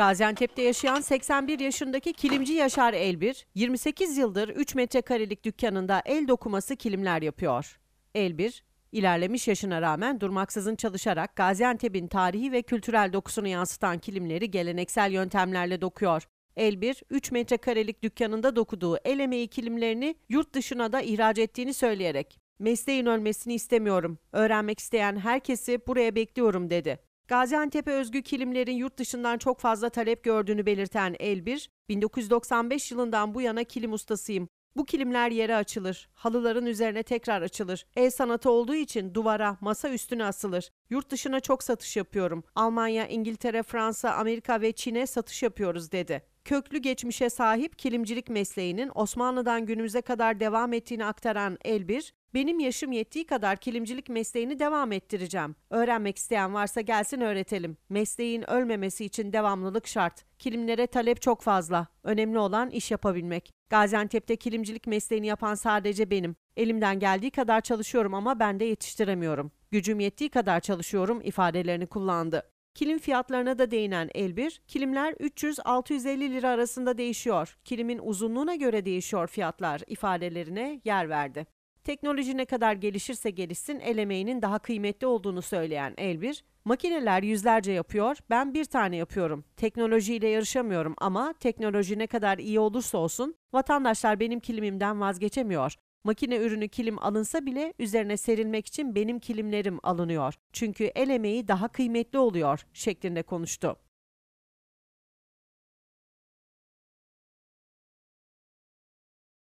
Gaziantep'te yaşayan 81 yaşındaki kilimci Yaşar Elbir, 28 yıldır 3 metrekarelik dükkanında el dokuması kilimler yapıyor. Elbir, ilerlemiş yaşına rağmen durmaksızın çalışarak Gaziantep'in tarihi ve kültürel dokusunu yansıtan kilimleri geleneksel yöntemlerle dokuyor. Elbir, 3 metrekarelik dükkanında dokuduğu el emeği kilimlerini yurt dışına da ihraç ettiğini söyleyerek, mesleğin ölmesini istemiyorum, öğrenmek isteyen herkesi buraya bekliyorum dedi. Gaziantep'e özgü kilimlerin yurt dışından çok fazla talep gördüğünü belirten Elbir, 1995 yılından bu yana kilim ustasıyım. Bu kilimler yere açılır, halıların üzerine tekrar açılır. El sanatı olduğu için duvara, masa üstüne asılır. Yurt dışına çok satış yapıyorum. Almanya, İngiltere, Fransa, Amerika ve Çin'e satış yapıyoruz dedi. Köklü geçmişe sahip kilimcilik mesleğinin Osmanlı'dan günümüze kadar devam ettiğini aktaran Elbir, benim yaşım yettiği kadar kilimcilik mesleğini devam ettireceğim. Öğrenmek isteyen varsa gelsin öğretelim. Mesleğin ölmemesi için devamlılık şart. Kilimlere talep çok fazla. Önemli olan iş yapabilmek. Gaziantep'te kilimcilik mesleğini yapan sadece benim. Elimden geldiği kadar çalışıyorum ama ben de yetiştiremiyorum. Gücüm yettiği kadar çalışıyorum ifadelerini kullandı. Kilim fiyatlarına da değinen Elbir, kilimler 300-650 lira arasında değişiyor. Kilimin uzunluğuna göre değişiyor fiyatlar ifadelerine yer verdi. Teknoloji ne kadar gelişirse gelişsin el emeğinin daha kıymetli olduğunu söyleyen Elbir, makineler yüzlerce yapıyor, ben bir tane yapıyorum. Teknolojiyle yarışamıyorum ama teknoloji ne kadar iyi olursa olsun vatandaşlar benim kilimimden vazgeçemiyor. Makine ürünü kilim alınsa bile üzerine serilmek için benim kilimlerim alınıyor. Çünkü el emeği daha kıymetli oluyor şeklinde konuştu.